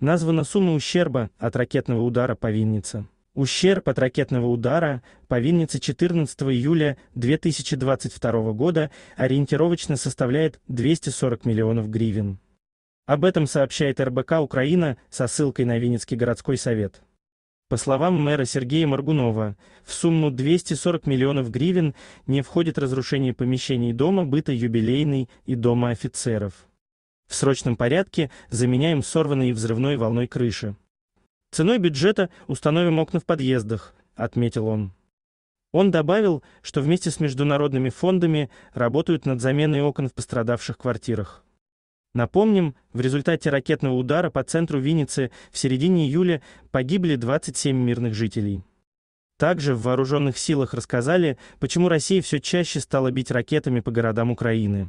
Названа сумма ущерба от ракетного удара по Виннице. Ущерб от ракетного удара по Виннице 14 июля 2022 года ориентировочно составляет 240 миллионов гривен. Об этом сообщает РБК Украина со ссылкой на Винницкий городской совет. По словам мэра Сергея Маргунова, в сумму 240 миллионов гривен не входит разрушение помещений дома быта юбилейный и дома офицеров. В срочном порядке заменяем сорванные взрывной волной крыши. Ценой бюджета установим окна в подъездах, отметил он. Он добавил, что вместе с международными фондами работают над заменой окон в пострадавших квартирах. Напомним, в результате ракетного удара по центру Винницы в середине июля погибли 27 мирных жителей. Также в вооруженных силах рассказали, почему Россия все чаще стала бить ракетами по городам Украины.